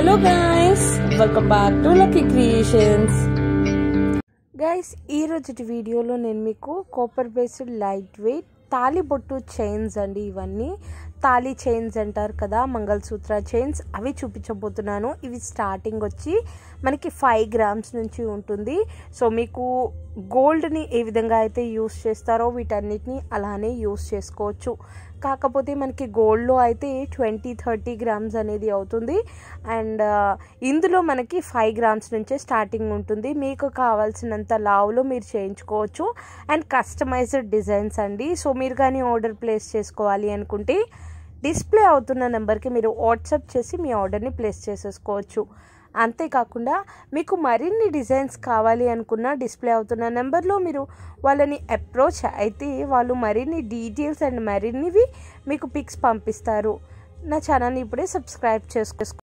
hello guys welcome back to lucky creations ఈ ఈరోజు వీడియోలో నేను మీకు కోపర్ బేస్డ్ లైట్ వెయిట్ తాలి బొట్టు చైన్స్ అండి ఇవన్నీ తాలి చైన్స్ అంటారు కదా మంగళసూత్ర చైన్స్ అవి చూపించబోతున్నాను ఇవి స్టార్టింగ్ వచ్చి మనకి ఫైవ్ గ్రామ్స్ నుంచి ఉంటుంది సో మీకు గోల్డ్ని ఏ విధంగా అయితే యూస్ చేస్తారో వీటన్నిటిని అలానే యూస్ చేసుకోవచ్చు కాకపోతే మనకి గోల్డ్లో అయితే ట్వంటీ థర్టీ గ్రామ్స్ అనేది అవుతుంది అండ్ uh, ఇందులో మనకి ఫైవ్ గ్రామ్స్ నుంచే స్టార్టింగ్ ఉంటుంది మీకు కావాల్సినంత లావులో మీరు చేయించుకోవచ్చు అండ్ కస్టమైజ్డ్ డిజైన్స్ అండి సో మీరు కానీ ఆర్డర్ ప్లేస్ చేసుకోవాలి అనుకుంటే డిస్ప్లే అవుతున్న నెంబర్కి మీరు వాట్సాప్ చేసి మీ ఆర్డర్ని ప్లేస్ చేసేసుకోవచ్చు అంతేకాకుండా మీకు మరిన్ని డిజైన్స్ కావాలి అనుకున్న డిస్ప్లే అవుతున్న నెంబర్లో మీరు వాళ్ళని అప్రోచ్ అయితే వాళ్ళు మరిన్ని డీటెయిల్స్ అండ్ మరిన్నివి మీకు పిక్స్ పంపిస్తారు నా ఛానల్ని ఇప్పుడే సబ్స్క్రైబ్ చేసుకో